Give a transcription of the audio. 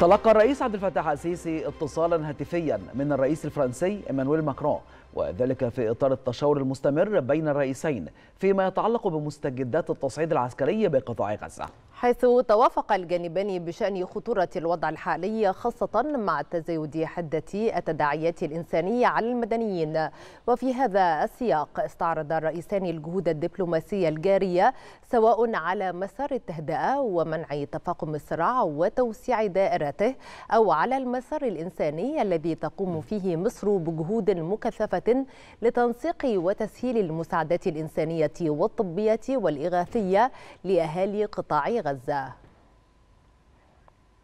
تلقى الرئيس عبد الفتاح السيسي اتصالا هاتفيا من الرئيس الفرنسي ايمانويل ماكرون وذلك في اطار التشاور المستمر بين الرئيسين فيما يتعلق بمستجدات التصعيد العسكري بقطاع غزه حيث توافق الجانبان بشأن خطورة الوضع الحالي خاصة مع تزايد حدة التداعيات الإنسانية على المدنيين وفي هذا السياق استعرض الرئيسان الجهود الدبلوماسية الجارية سواء على مسار التهدئة ومنع تفاقم الصراع وتوسيع دائرته أو على المسار الإنساني الذي تقوم فيه مصر بجهود مكثفة لتنسيق وتسهيل المساعدات الإنسانية والطبية والإغاثية لأهالي قطاع but